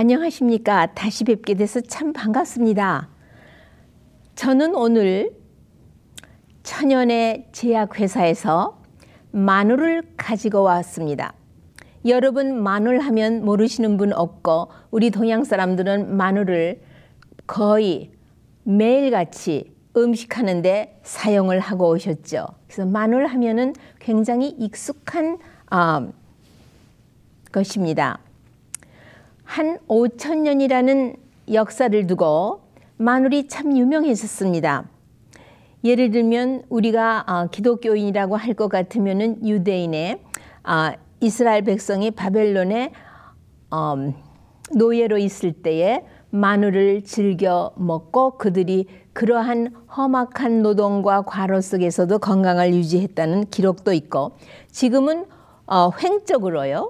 안녕하십니까. 다시 뵙게 돼서 참 반갑습니다. 저는 오늘 천연의 제약회사에서 마늘을 가지고 왔습니다. 여러분 마늘 하면 모르시는 분 없고 우리 동양 사람들은 마늘을 거의 매일같이 음식하는데 사용을 하고 오셨죠. 그래서 마늘 하면은 굉장히 익숙한 어, 것입니다. 한 5천 년이라는 역사를 두고 마늘이 참 유명해졌습니다. 예를 들면 우리가 아, 기독교인이라고 할 것같으면 유대인의 아, 이스라엘 백성이 바벨론의 음, 노예로 있을 때에 마늘을 즐겨 먹고 그들이 그러한 험악한 노동과 과로 속에서도 건강을 유지했다는 기록도 있고 지금은 어, 횡적으로요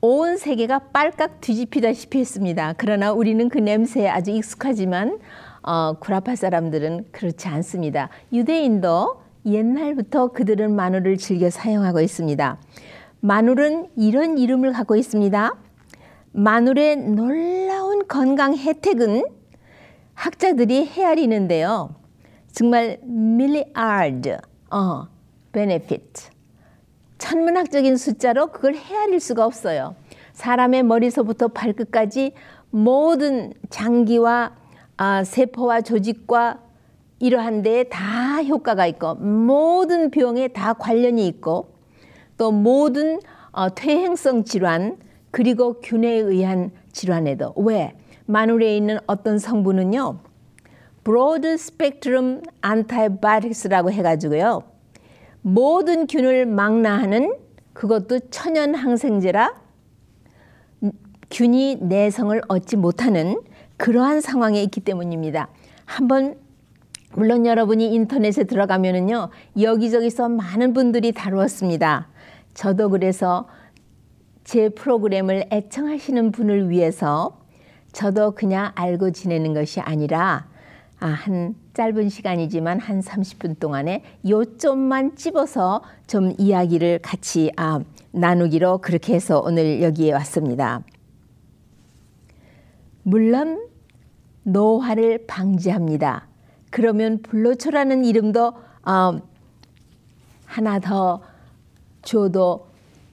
온 세계가 빨깍 뒤집히다시피 했습니다. 그러나 우리는 그 냄새에 아주 익숙하지만 어, 구라파 사람들은 그렇지 않습니다. 유대인도 옛날부터 그들은 마늘을 즐겨 사용하고 있습니다. 마늘은 이런 이름을 갖고 있습니다. 마늘의 놀라운 건강 혜택은 학자들이 헤아리는데요. 정말 밀리아드 어, 베네핏 천문학적인 숫자로 그걸 헤아릴 수가 없어요. 사람의 머리서부터 발끝까지 모든 장기와 아, 세포와 조직과 이러한 데에 다 효과가 있고 모든 병에 다 관련이 있고 또 모든 어, 퇴행성 질환 그리고 균에 의한 질환에도 왜 마늘에 있는 어떤 성분은요 broad spectrum 라고 해가지고요 모든 균을 망라하는 그것도 천연항생제라 균이 내성을 얻지 못하는 그러한 상황에 있기 때문입니다. 한번 물론 여러분이 인터넷에 들어가면은요 여기저기서 많은 분들이 다루었습니다. 저도 그래서 제 프로그램을 애청하시는 분을 위해서 저도 그냥 알고 지내는 것이 아니라 아, 한 짧은 시간이지만 한 30분 동안에 요점만 집어서 좀 이야기를 같이 아, 나누기로 그렇게 해서 오늘 여기에 왔습니다. 물론 노화를 방지합니다. 그러면 블로초라는 이름도 아, 하나 더 줘도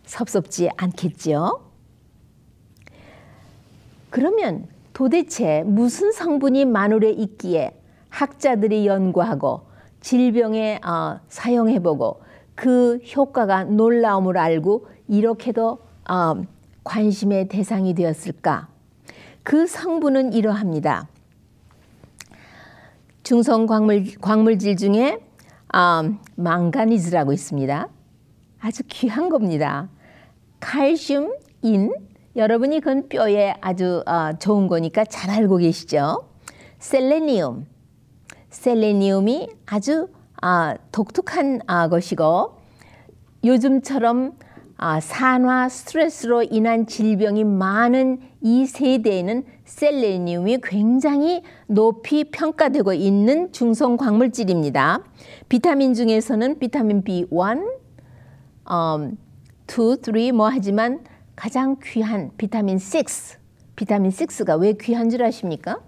섭섭지 않겠지요? 그러면 도대체 무슨 성분이 마늘에 있기에 학자들이 연구하고 질병에 어, 사용해보고 그 효과가 놀라움을 알고 이렇게도 어, 관심의 대상이 되었을까? 그 성분은 이러합니다. 중성 광물, 광물질 중에 음, 망가니즈라고 있습니다. 아주 귀한 겁니다. 칼슘, 인, 여러분이 그건 뼈에 아주 어, 좋은 거니까 잘 알고 계시죠? 셀레니움, 셀레니움이 아주 아, 독특한 아, 것이고 요즘처럼 아, 산화 스트레스로 인한 질병이 많은 이 세대에는 셀레니움이 굉장히 높이 평가되고 있는 중성 광물질입니다. 비타민 중에서는 비타민 B1, um, 2, 3 뭐 하지만 가장 귀한 비타민 6, 비타민 6가 왜 귀한 줄 아십니까?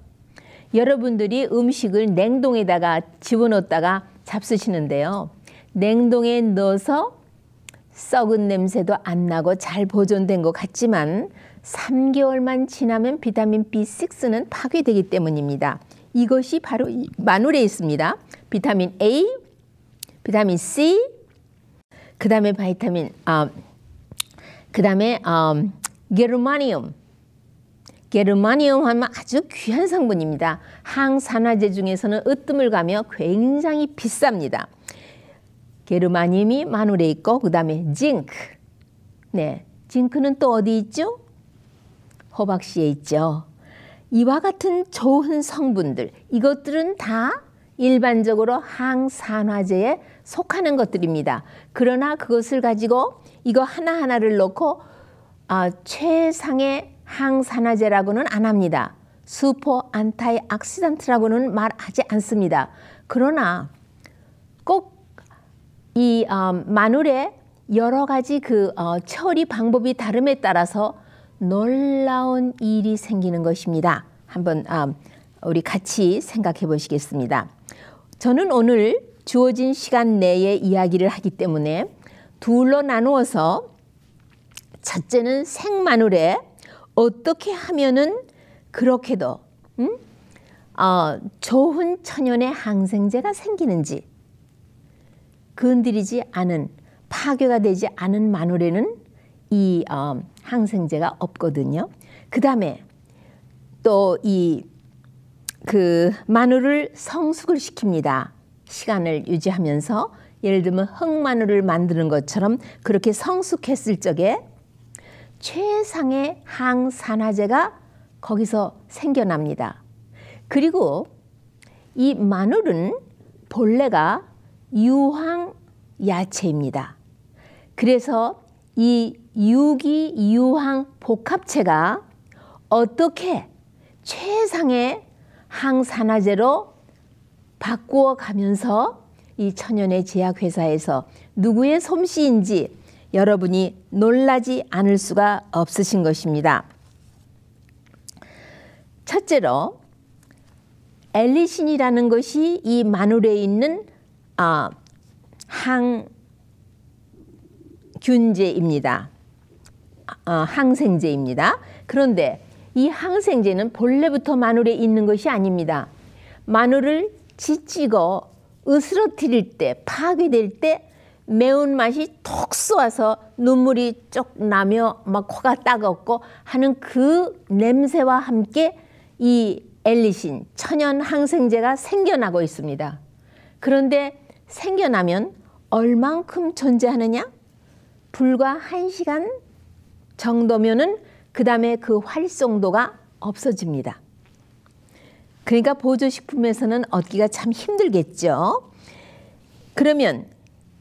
여러분들이 음식을 냉동에다가 집어넣었다가 잡수시는데요. 냉동에 넣어서 썩은 냄새도 안 나고 잘 보존된 것 같지만 3개월만 지나면 비타민 B6는 파괴되기 때문입니다. 이것이 바로 마늘에 있습니다. 비타민 A, 비타민 C, 그 다음에 바타민 아, 어, 그 다음에 아, 어, 게르마늄, 게르마니움 하면 아주 귀한 성분입니다. 항산화제 중에서는 으뜸을 가며 굉장히 비쌉니다. 게르마늄이 마늘에 있고 그다음에 징크. 네. 징크는 또 어디 있죠? 호박씨에 있죠. 이와 같은 좋은 성분들 이것들은 다 일반적으로 항산화제에 속하는 것들입니다. 그러나 그것을 가지고 이거 하나하나를 넣고 아, 최상의 항산화제라고는 안 합니다. 슈퍼 안타이 악시단트라고는 말하지 않습니다. 그러나 꼭이 어, 마늘에 여러 가지 그 어, 처리 방법이 다름에 따라서 놀라운 일이 생기는 것입니다. 한번 어, 우리 같이 생각해 보시겠습니다. 저는 오늘 주어진 시간 내에 이야기를 하기 때문에 둘로 나누어서 첫째는 생마늘에 어떻게 하면은 그렇게도 음? 어, 좋은 천연의 항생제가 생기는지 건드리지 않은 파괴가 되지 않은 마늘에는 이 어, 항생제가 없거든요. 그다음에 또 이 그 마늘을 성숙을 시킵니다. 시간을 유지하면서 예를 들면 흑마늘을 만드는 것처럼 그렇게 성숙했을 적에 최상의 항산화제가 거기서 생겨납니다. 그리고 이 마늘은 본래가 유황 야채입니다. 그래서 이 유기 유황 복합체가 어떻게 최상의 항산화제로 바꾸어 가면서 이 천연의 제약회사에서 누구의 솜씨인지 여러분이 놀라지 않을 수가 없으신 것입니다. 첫째로 엘리신이라는 것이 이 마늘에 있는 어, 아, 항균제입니다. 어, 아, 항생제입니다. 그런데 이 항생제는 본래부터 마늘에 있는 것이 아닙니다. 마늘을 지치고 으스러뜨릴 때 파괴될 때 매운맛이 톡 쏘아서 눈물이 쪽 나며 막 코가 따갑고 하는 그 냄새와 함께 이 엘리신 천연 항생제가 생겨나고 있습니다. 그런데 생겨나면 얼만큼 존재하느냐? 불과 한시간 정도면은 그다음에 그 활성도가 없어집니다. 그러니까 보조식품에서는 얻기가 참 힘들겠죠. 그러면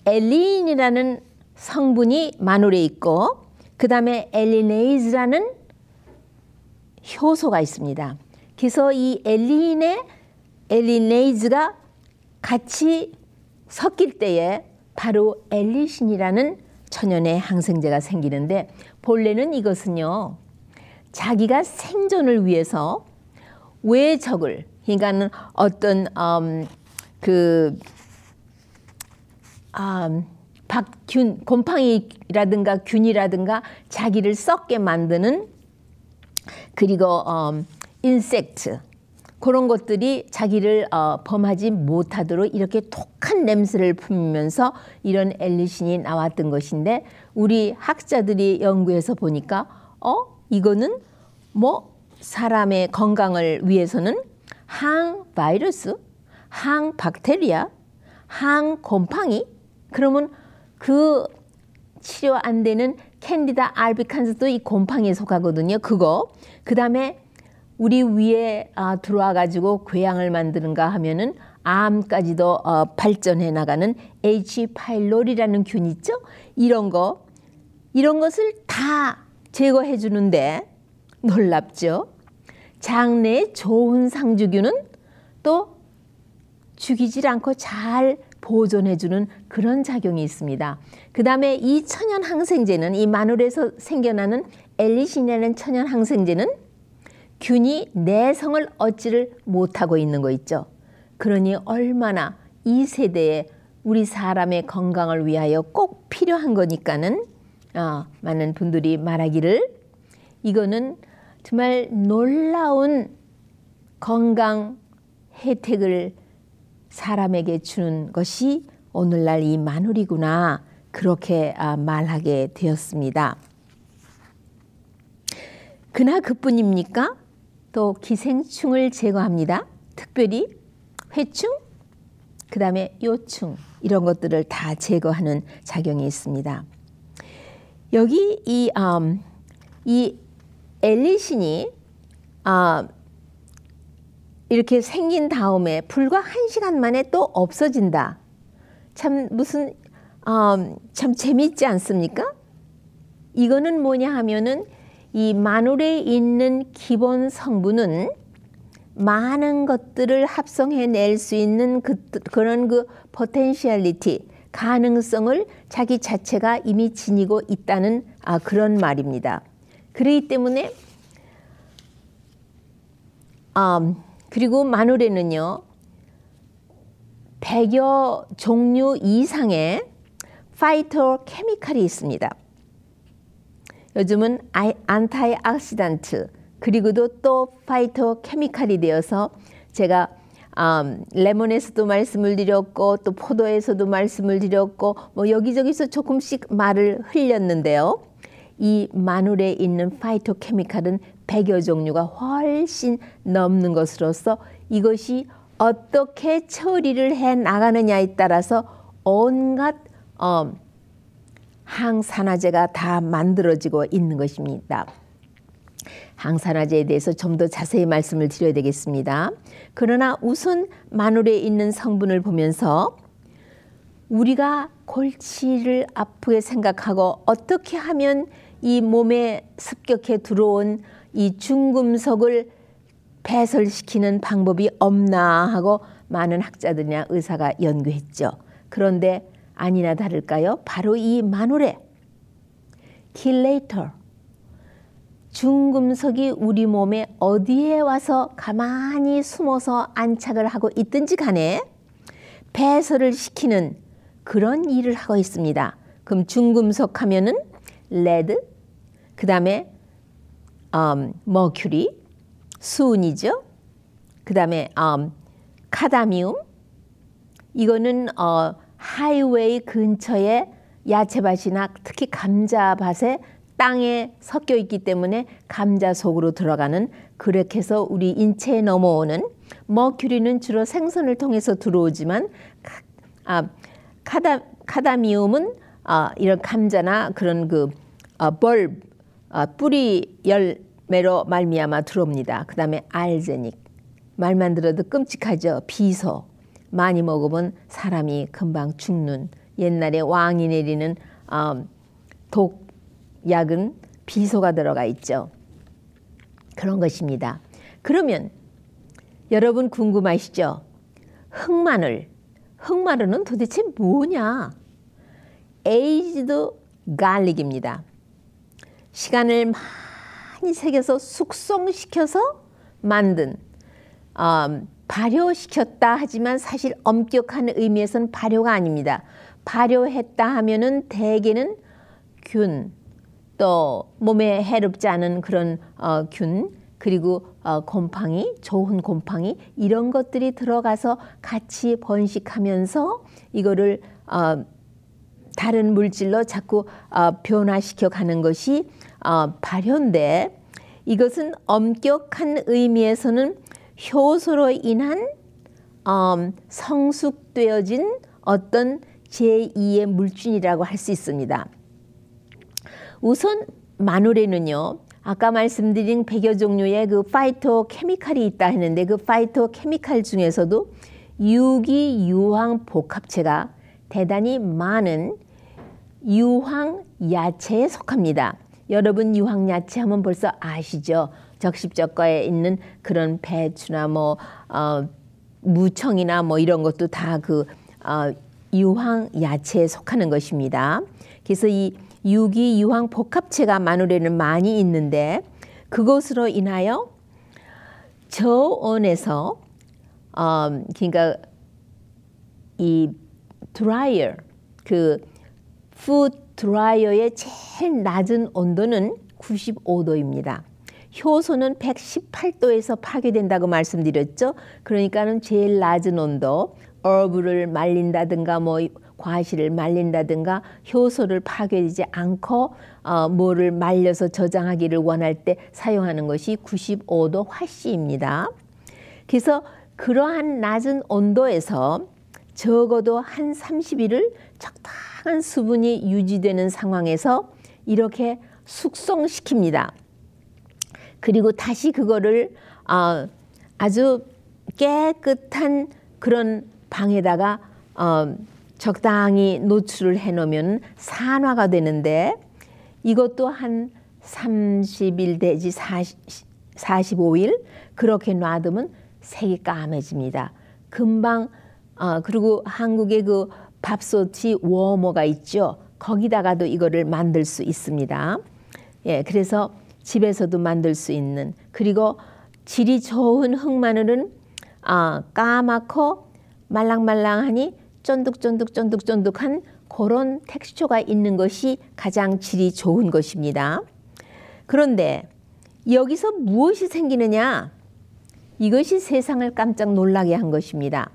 엘리인이라는 성분이 마늘에 있고 그 다음에 엘리네이즈라는 효소가 있습니다. 그래서 이엘리의 엘리네이즈가 같이 섞일 때에 바로 엘리신이라는 천연의 항생제가 생기는데 본래는 이것은요 자기가 생존을 위해서 외적을 그러니까는 어떤 음, 그 아, 박균, 곰팡이라든가 균이라든가 자기를 썩게 만드는 그리고 어, 인섹트 그런 것들이 자기를 어, 범하지 못하도록 이렇게 독한 냄새를 품으면서 이런 엘리신이 나왔던 것인데 우리 학자들이 연구해서 보니까 어 이거는 뭐 사람의 건강을 위해서는 항 바이러스, 항 박테리아, 항 곰팡이 그러면 그 치료 안 되는 캔디다 알비칸스도 이 곰팡이에 속하거든요. 그거. 그다음에 우리 위에 아, 들어와 가지고 궤양을 만드는가 하면은 암까지도 어, 발전해 나가는 H. 파일로리라는 균 있죠? 이런 거 이런 것을 다 제거해 주는데 놀랍죠? 장내 좋은 상주균은 또 죽이질 않고 잘 보존해주는 그런 작용이 있습니다. 그 다음에 이 천연 항생제는 이 마늘에서 생겨나는 엘리신이라는 천연 항생제는 균이 내성을 얻지를 못하고 있는 거 있죠. 그러니 얼마나 이 세대에 우리 사람의 건강을 위하여 꼭 필요한 거니까는 어, 많은 분들이 말하기를 이거는 정말 놀라운 건강 혜택을 사람에게 주는 것이 오늘날 이 마늘이구나 그렇게 아, 말하게 되었습니다. 그나 그뿐입니까? 또 기생충을 제거합니다. 특별히 회충, 그 다음에 요충 이런 것들을 다 제거하는 작용이 있습니다. 여기 이, 음, 엘리신이 아, 이렇게 생긴 다음에 불과 한 시간 만에 또 없어진다. 참 무슨 음, 참 재미있지 않습니까? 이거는 뭐냐 하면은 이 마늘에 있는 기본 성분은 많은 것들을 합성해낼 수 있는 그, 그런 그포텐시리티 가능성을 자기 자체가 이미 지니고 있다는 아, 그런 말입니다. 그러기 때문에 음, 그리고 마누레는요. 100여 종류 이상의 파이터 케미칼이 있습니다. 요즘은 아이, 안타이악시단트 그리고도 또 파이터 케미칼이 되어서 제가 음, 레몬에서도 말씀을 드렸고 또 포도에서도 말씀을 드렸고 뭐 여기저기서 조금씩 말을 흘렸는데요. 이 마늘에 있는 파이토케미칼은 100여 종류가 훨씬 넘는 것으로서 이것이 어떻게 처리를 해 나가느냐에 따라서 온갖 어, 항산화제가 다 만들어지고 있는 것입니다. 항산화제에 대해서 좀 더 자세히 말씀을 드려야 되겠습니다. 그러나 우선 마늘에 있는 성분을 보면서 우리가 골치를 아프게 생각하고 어떻게 하면 이 몸에 습격해 들어온 이 중금속을 배설시키는 방법이 없나 하고 많은 학자들이나 의사가 연구했죠. 그런데 아니나 다를까요? 바로 이 마누레, 킬레이터, 중금속이 우리 몸에 어디에 와서 가만히 숨어서 안착을 하고 있든지 간에 배설을 시키는 그런 일을 하고 있습니다. 그럼 중금속 하면은 레드, 그 다음에 u 음, 머큐리, 수은이죠. 그 다음에 u 음, 카다미움, 이거는 어, 하이웨이 근처에 야채밭이나 특히 감자밭에 땅에 섞여 있기 때문에 감자 속으로 들어가는 그렇게 해서 우리 인체에 넘어오는 머큐리는 주로 생선을 통해서 들어오지만 아, 카다, 카다미움은 아, 이런 감자나 그런 그 아, 벌, 아, 뿌리열 메로 말미암아 들어옵니다. 그 다음에 알제닉 말만 들어도 끔찍하죠. 비서 많이 먹으면 사람이 금방 죽는 옛날에 왕이 내리는 어, 음, 독약은 비소가 들어가 있죠. 그런 것입니다. 그러면 여러분 궁금하시죠? 흑마늘, 흑마늘은 도대체 뭐냐? 에이지드 갈릭입니다. 시간을 천천히 서 숙성시켜서 만든 음, 발효시켰다 하지만 사실 엄격한 의미에서는 발효가 아닙니다. 발효했다 하면은 대개는 균, 또 몸에 해롭지 않은 그런 어, 균, 그리고 어, 곰팡이, 좋은 곰팡이 이런 것들이 들어가서 같이 번식하면서 이거를 어, 다른 물질로 자꾸 어, 변화시켜 가는 것이 어, 발현돼 이것은 엄격한 의미에서는 효소로 인한 음, 성숙되어진 어떤 제2의 물질이라고 할 수 있습니다. 우선 마누레는요. 아까 말씀드린 1여 종류의 그 파이토 케미칼이 있다 했는데 그 파이토 케미칼 중에서도 유기 유황 복합체가 대단히 많은 유황 야채에 속합니다. 여러분 유황야채 하면 벌써 아시죠? 적십적과에 있는 그런 배추나 뭐 어, 무청이나 뭐 이런 것도 다그 어, 유황 야채에 속하는 것입니다. 그래서 이 유기 유황 복합체가 마늘에는 많이 있는데 그것으로 인하여 저온에서 어, 그러니까 이 드라이어 그 푸드라이어의 제일 낮은 온도는 95도입니다. 효소는 118도에서 파괴된다고 말씀드렸죠. 그러니까는 제일 낮은 온도, 어브를 말린다든가 뭐 과실을 말린다든가 효소를 파괴되지 않고 어, 뭐를 말려서 저장하기를 원할 때 사용하는 것이 95도 화씨입니다. 그래서 그러한 낮은 온도에서 적어도 한 30일을 적당한 수분이 유지되는 상황에서 이렇게 숙성시킵니다. 그리고 다시 그거를 어, 아주 깨끗한 그런 방에다가 어, 적당히 노출을 해놓으면 산화가 되는데 이것도 한 30일 내지 40, 45일 그렇게 놔두면 색이 까매집니다. 금방 아, 그리고 한국의 그 밥솥이 워머가 있죠. 거기다가도 이거를 만들 수 있습니다. 예, 그래서 집에서도 만들 수 있는 그리고 질이 좋은 흑마늘은 아, 까맣고 말랑말랑하니 쫀득쫀득쫀득쫀득한 그런 텍스처가 있는 것이 가장 질이 좋은 것입니다. 그런데 여기서 무엇이 생기느냐? 이것이 세상을 깜짝 놀라게 한 것입니다.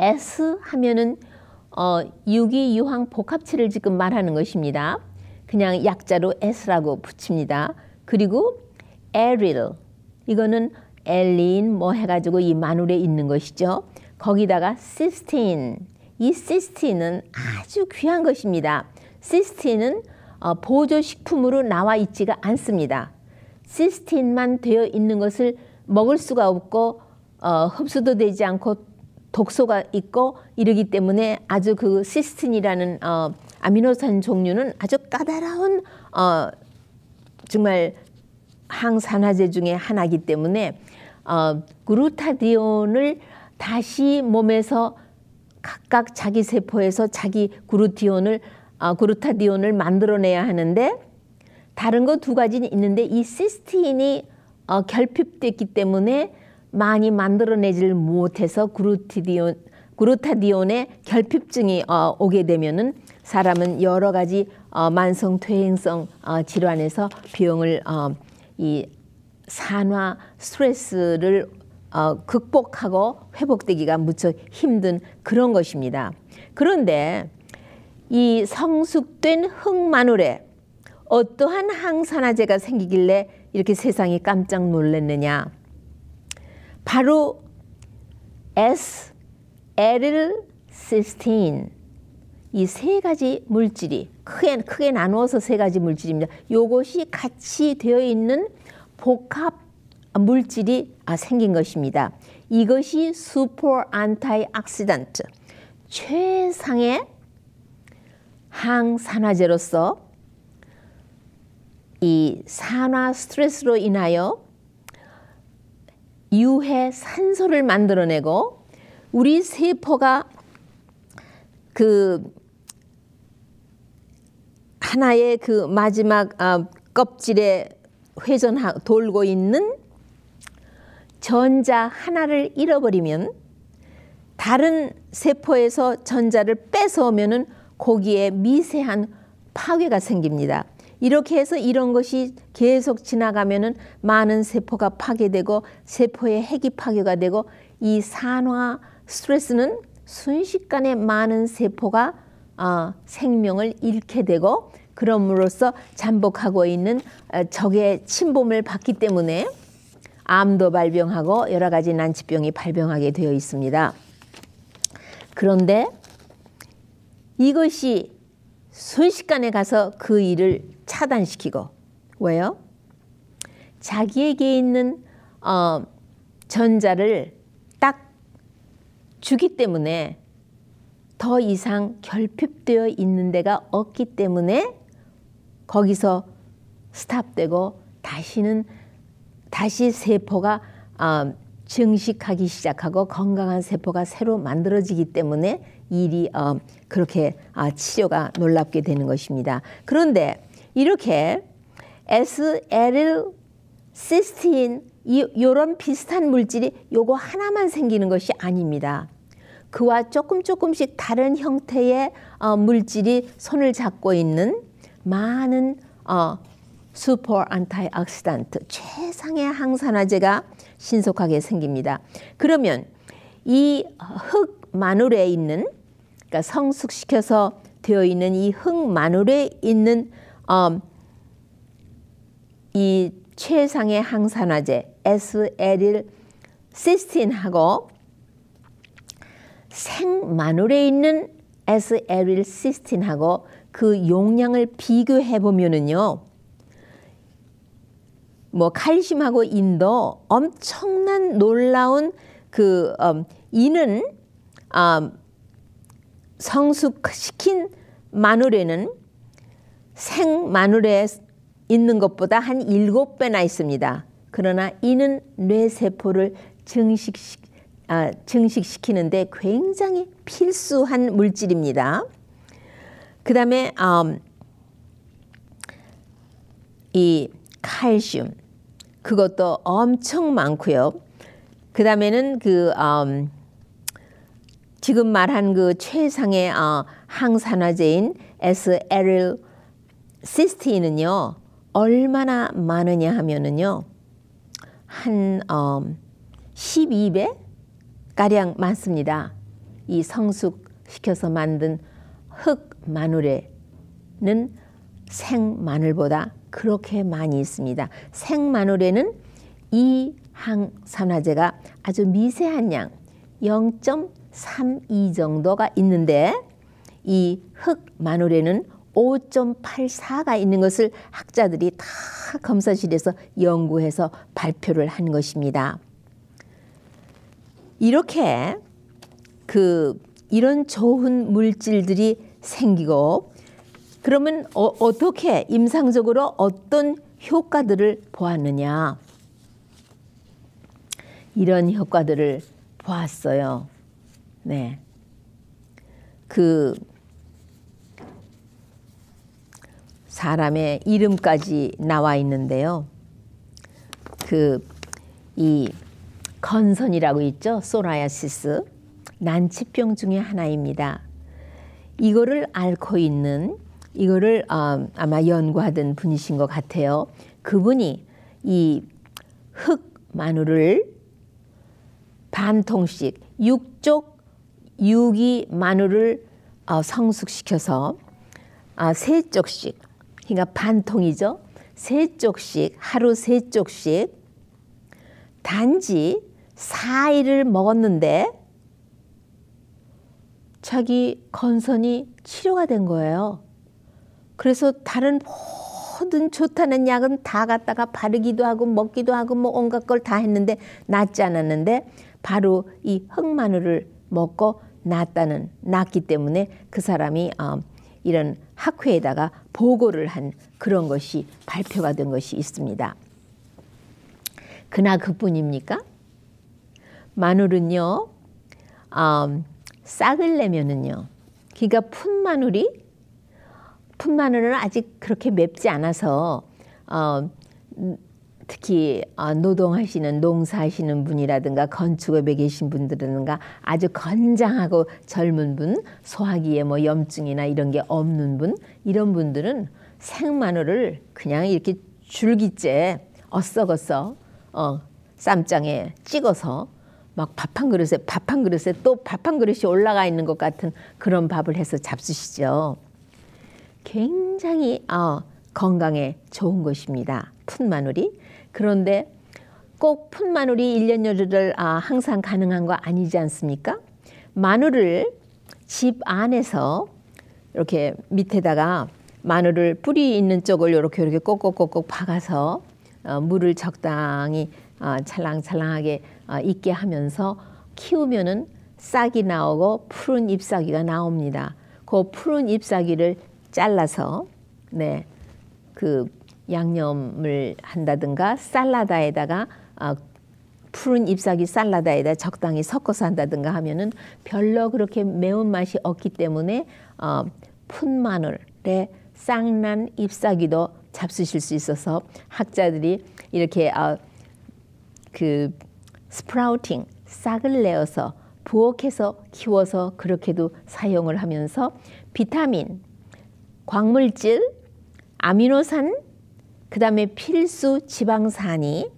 S 하면은 어, 유기유황 복합체를 지금 말하는 것입니다. 그냥 약자로 S라고 붙입니다. 그리고 에릴 이거는 엘린 뭐 해가지고 이 마늘에 있는 것이죠. 거기다가 시스틴 이 시스틴은 아주 귀한 것입니다. 시스틴은 어, 보조식품으로 나와 있지가 않습니다. 시스틴만 되어 있는 것을 먹을 수가 없고 어, 흡수도 되지 않고 독소가 있고 이러기 때문에 아주 그 시스틴이라는 어, 아미노산 종류는 아주 까다로운 어, 정말 항산화제 중에 하나이기 때문에 어, 그루타디온을 다시 몸에서 각각 자기 세포에서 자기 그루티온을 어, 그루타디온을 만들어내야 하는데 다른 거 두 가지는 있는데 이 시스틴이 어, 결핍됐기 때문에 많이 만들어내질 못해서 그루티디온, 그루타디온의 결핍증이 어, 오게 되면은 사람은 여러 가지 어, 만성 퇴행성 어, 질환에서 비용을 어, 이 산화 스트레스를 어, 극복하고 회복되기가 무척 힘든 그런 것입니다. 그런데 이 성숙된 흑마늘에 어떠한 항산화제가 생기길래 이렇게 세상이 깜짝 놀랐느냐? 바로 S, L, 시스테인 이세 가지 물질이 크게 크게 나누어서 세 가지 물질입니다. 요것이 같이 되어 있는 복합 물질이 아, 생긴 것입니다. 이것이 슈퍼 안타이악시던트 최상의 항산화제로서 이 산화 스트레스로 인하여 유해 산소를 만들어내고 우리 세포가 그 하나의 그 마지막 아, 껍질에 회전 돌고 있는 전자 하나를 잃어버리면 다른 세포에서 전자를 뺏어오면은 거기에 미세한 파괴가 생깁니다. 이렇게 해서 이런 것이 계속 지나가면은 많은 세포가 파괴되고 세포의 핵이 파괴가 되고 이 산화 스트레스는 순식간에 많은 세포가 어, 생명을 잃게 되고 그럼으로써 잠복하고 있는 어, 적의 침범을 받기 때문에 암도 발병하고 여러 가지 난치병이 발병하게 되어 있습니다. 그런데 이것이 순식간에 가서 그 일을 차단시키고 왜요? 자기에게 있는 어, 전자를 딱 주기 때문에 더 이상 결핍되어 있는 데가 없기 때문에 거기서 스탑되고 다시는 다시 세포가 어, 증식하기 시작하고 건강한 세포가 새로 만들어지기 때문에 일이 어, 그렇게 아, 치료가 놀랍게 되는 것입니다. 그런데 이렇게 SLL 시스틴 이런 비슷한 물질이 요거 하나만 생기는 것이 아닙니다. 그와 조금 조금씩 다른 형태의 어, 물질이 손을 잡고 있는 많은 어, 슈퍼 안타이옥시단트 최상의 항산화제가 신속하게 생깁니다. 그러면 이흙 마늘에 있는 그러니까 성숙시켜서 되어 있는 이흙 마늘에 있는 음, 이 최상의 항산화제 S-에릴 시스틴하고 생마늘에 있는 S-에릴 시스틴하고 그 용량을 비교해 보면은요. 뭐 칼심하고 인도 엄청난 놀라운 그 음, 이는 음, 성숙시킨 마늘에는생마늘에 있는 것보다 한 일곱 배나 있습니다. 그러나 이는 뇌세포를 증식시, 아, 증식시키는데 굉장히 필수한 물질입니다. 그 다음에 음, 이 칼슘 그것도 엄청 많고요. 그 다음에는 그 음, 지금 말한 그 최상의 어, 항산화제인 에스에릴시스틴은요 얼마나 많으냐 하면은요 한 어, 12배 가량 많습니다. 이 성숙시켜서 만든 흑 마늘에는 생 마늘보다 그렇게 많이 있습니다. 생마늘에는 이항산화제가 아주 미세한 양 0.32 정도가 있는데 이 흑마늘에는 5.84가 있는 것을 학자들이 다 검사실에서 연구해서 발표를 한 것입니다. 이렇게 그 이런 좋은 물질들이 생기고 그러면 어, 어떻게 임상적으로 어떤 효과들을 보았느냐? 이런 효과들을 보았어요. 네. 그 사람의 이름까지 나와 있는데요. 그 이 건선이라고 있죠. 소라야시스 난치병 중의 하나입니다. 이거를 앓고 있는 이거를 아, 아마 연구하던 분이신 것 같아요. 그분이 이흙 마늘을 반 통씩 육쪽 유기 마늘을 어, 성숙시켜서 아, 세 쪽씩 그러니까 반 통이죠. 세 쪽씩 하루 세 쪽씩 단지 사일을 먹었는데 자기 건선이 치료가 된 거예요. 그래서 다른 모든 좋다는 약은 다 갖다가 바르기도 하고 먹기도 하고 뭐 온갖 걸 다 했는데 낫지 않았는데 바로 이 흑마늘을 먹고 낫다는 낫기 때문에 그 사람이 어, 이런 학회에다가 보고를 한 그런 것이 발표가 된 것이 있습니다. 그나 그뿐입니까? 마늘은요, 어, 싹을 내면은요, 그러니까 푼 마늘이 아픈 마늘은 아직 그렇게 맵지 않아서 어, 음, 특히 어, 노동하시는 농사하시는 분이라든가 건축업에 계신 분들이라든가 아주 건장하고 젊은 분 소화기에 뭐 염증이나 이런 게 없는 분 이런 분들은 생마늘을 그냥 이렇게 줄기째 어썩어서 어, 쌈장에 찍어서 막 밥 한 그릇에 밥 한 그릇에 또 밥 한 그릇이 올라가 있는 것 같은 그런 밥을 해서 잡수시죠. 굉장히 어, 건강에 좋은 것입니다. 풋마늘이. 그런데 꼭 풋마늘이 1년여를 아, 항상 가능한 거 아니지 않습니까? 마늘을 집 안에서 이렇게 밑에다가 마늘을 뿌리 있는 쪽을 이렇게 이렇게 꼭꼭꼭꼭 박아서 어, 물을 적당히 어, 찰랑찰랑하게 어, 있게 하면서 키우면은 싹이 나오고 푸른 잎사귀가 나옵니다. 그 푸른 잎사귀를 잘라서 네. 그 양념을 한다든가 샐러다에다가 아, 푸른 잎사귀 샐러다에다 적당히 섞어서 한다든가 하면은 별로 그렇게 매운 맛이 없기 때문에 어, 푼 마늘에 쌍난 잎사귀도 잡수실 수 있어서 학자들이 이렇게 아그 스프라우팅 싹을 내어서 부엌에서 키워서 그렇게도 사용을 하면서 비타민 광물질, 아미노산, 그 다음에 필수 지방산이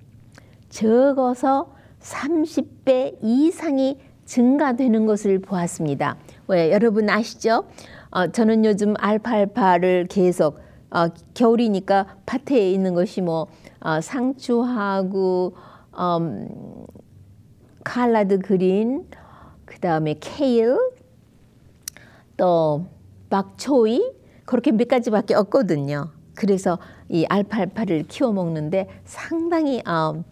적어서 30배 이상이 증가되는 것을 보았습니다. 왜 여러분 아시죠? 어, 저는 요즘 알파알파를 계속 어, 겨울이니까 밭에 있는 것이 뭐 어, 상추하고 음, 칼라드 그린 그 다음에 케일 또 막초이 그렇게 몇 가지밖에 없거든요. 그래서 이 알파알파를 키워 먹는데 상당히 어,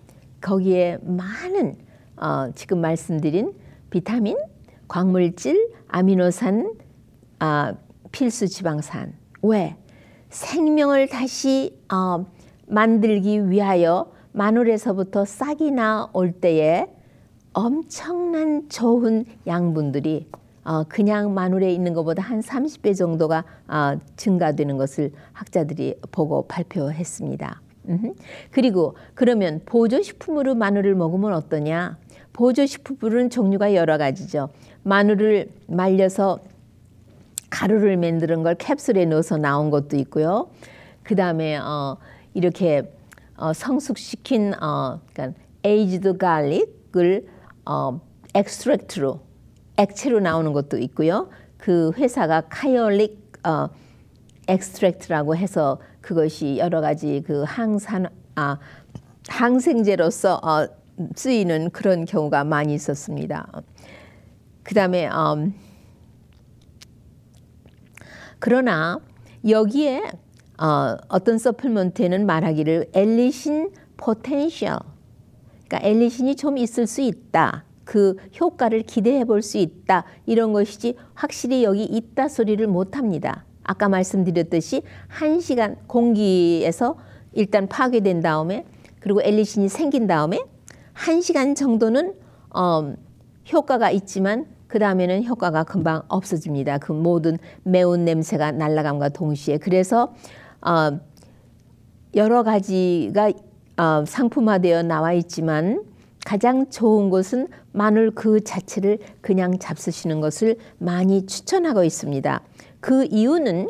거기에 많은 어, 지금 말씀드린 비타민, 광물질, 아미노산, 아, 필수 지방산. 왜? 생명을 다시 어, 만들기 위하여 마늘에서부터 싹이 나올 때에 엄청난 좋은 양분들이 어, 그냥 마늘에 있는 것보다 한 30배 정도가 어, 증가되는 것을 학자들이 보고 발표했습니다. 그리고 그러면 보조식품으로 마늘을 먹으면 어떠냐? 보조식품은 종류가 여러 가지죠. 마늘을 말려서 가루를 만드는 걸 캡슐에 넣어서 나온 것도 있고요. 그 다음에 어, 이렇게 어, 성숙시킨 어, 그러니까 에이지드 갈릭을 어, 엑스트랙트로 액체로 나오는 것도 있고요. 그 회사가 카이올릭 어, 엑스트랙트라고 해서 그것이 여러 가지 그 항산 아 항생제로서 어, 쓰이는 그런 경우가 많이 있었습니다. 그다음에 음, 그러나 여기에 어, 어떤 서플먼트에는 말하기를 엘리신 포텐셜 그러니까 엘리신이 좀 있을 수 있다. 그 효과를 기대해 볼 수 있다 이런 것이지 확실히 여기 있다 소리를 못 합니다. 아까 말씀드렸듯이 한 시간 공기에서 일단 파괴된 다음에 그리고 엘리신이 생긴 다음에 한 시간 정도는 어, 효과가 있지만 그 다음에는 효과가 금방 없어집니다. 그 모든 매운 냄새가 날라감과 동시에 그래서 어, 여러 가지가 어, 상품화되어 나와 있지만 가장 좋은 것은 마늘 그 자체를 그냥 잡수시는 것을 많이 추천하고 있습니다. 그 이유는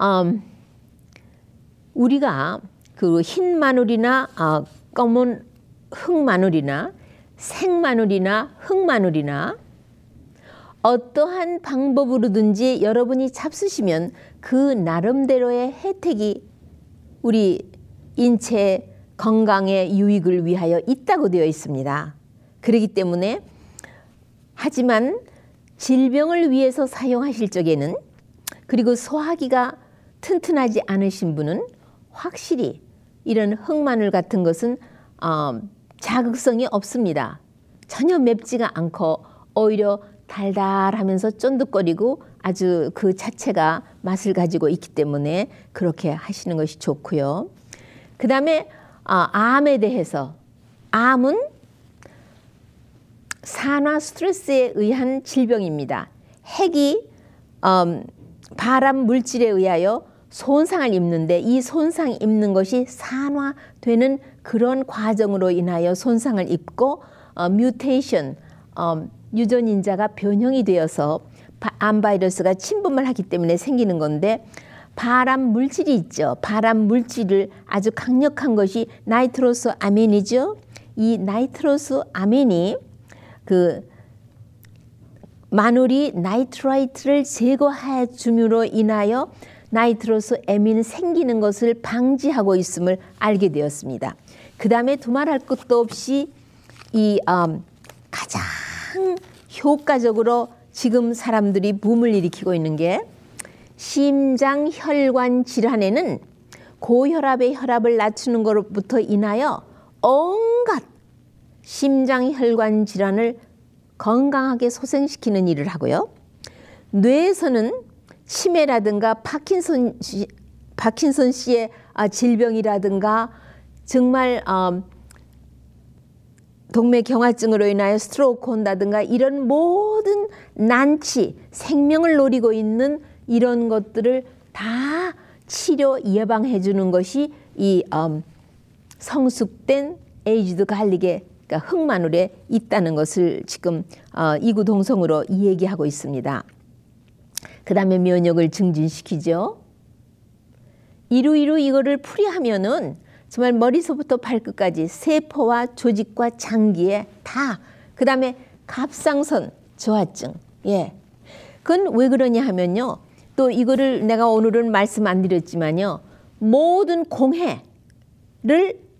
음, 우리가 그흰 마늘이나 아, 검은 흑마늘이나 생마늘이나 흑마늘이나 어떠한 방법으로든지 여러분이 잡수시면 그 나름대로의 혜택이 우리 인체에 건강의 유익을 위하여 있다고 되어 있습니다. 그러기 때문에 하지만 질병을 위해서 사용하실 적에는 그리고 소화기가 튼튼하지 않으신 분은 확실히 이런 흑마늘 같은 것은 어, 자극성이 없습니다. 전혀 맵지가 않고 오히려 달달하면서 쫀득거리고 아주 그 자체가 맛을 가지고 있기 때문에 그렇게 하시는 것이 좋고요. 그 다음에 아, 암에 대해서 암은 산화 스트레스에 의한 질병입니다. 핵이 음, 발암 물질에 의하여 손상을 입는데 이 손상 입는 것이 산화되는 그런 과정으로 인하여 손상을 입고 어, 뮤테이션 어, 유전 인자가 변형이 되어서 암 바이러스가 침범을 하기 때문에 생기는 건데 발암 물질이 있죠. 발암 물질을 아주 강력한 것이 나이트로스 아멘이죠. 이 나이트로스 아멘이 그 마늘이 나이트라이트를 제거해 줌으로 인하여 나이트로스 에민 생기는 것을 방지하고 있음을 알게 되었습니다. 그 다음에 두말할 것도 없이 이 음, 가장 효과적으로 지금 사람들이 붐을 일으키고 있는 게 심장 혈관 질환에는 고혈압의 혈압을 낮추는 것부터 인하여 온갖 심장 혈관 질환을 건강하게 소생시키는 일을 하고요. 뇌에서는 치매라든가 파킨슨 씨, 파킨슨 씨의 아, 질병이라든가 정말 어, 동맥 경화증으로 인하여 스트로크 온다든가 이런 모든 난치, 생명을 노리고 있는 이런 것들을 다 치료 예방해 주는 것이 이 음, 성숙된 에이즈드 갈릭의 그러니까 흑마늘에 있다는 것을 지금 어, 이구동성으로 이야기하고 있습니다. 그 다음에 면역을 증진시키죠. 이루이루 이거를 풀이하면은 정말 머리서부터 발끝까지 세포와 조직과 장기에 다. 그 다음에 갑상선 저하증. 예. 그건 왜 그러냐 하면요. 또 이거를 내가 오늘은 말씀 안 드렸지만요. 모든 공해를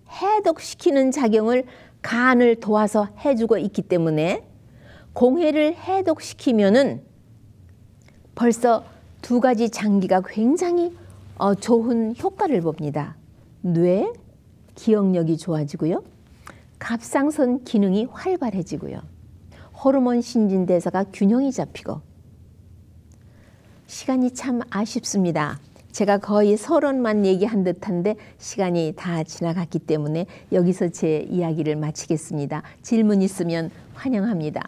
해독시키는 작용을 간을 도와서 해주고 있기 때문에 공해를 해독시키면은 벌써 두 가지 장기가 굉장히 어, 좋은 효과를 봅니다. 뇌 기억력이 좋아지고요. 갑상선 기능이 활발해지고요. 호르몬 신진대사가 균형이 잡히고 시간이 참 아쉽습니다. 제가 거의 서론만 얘기한 듯한데 시간이 다 지나갔기 때문에 여기서 제 이야기를 마치겠습니다. 질문 있으면 환영합니다.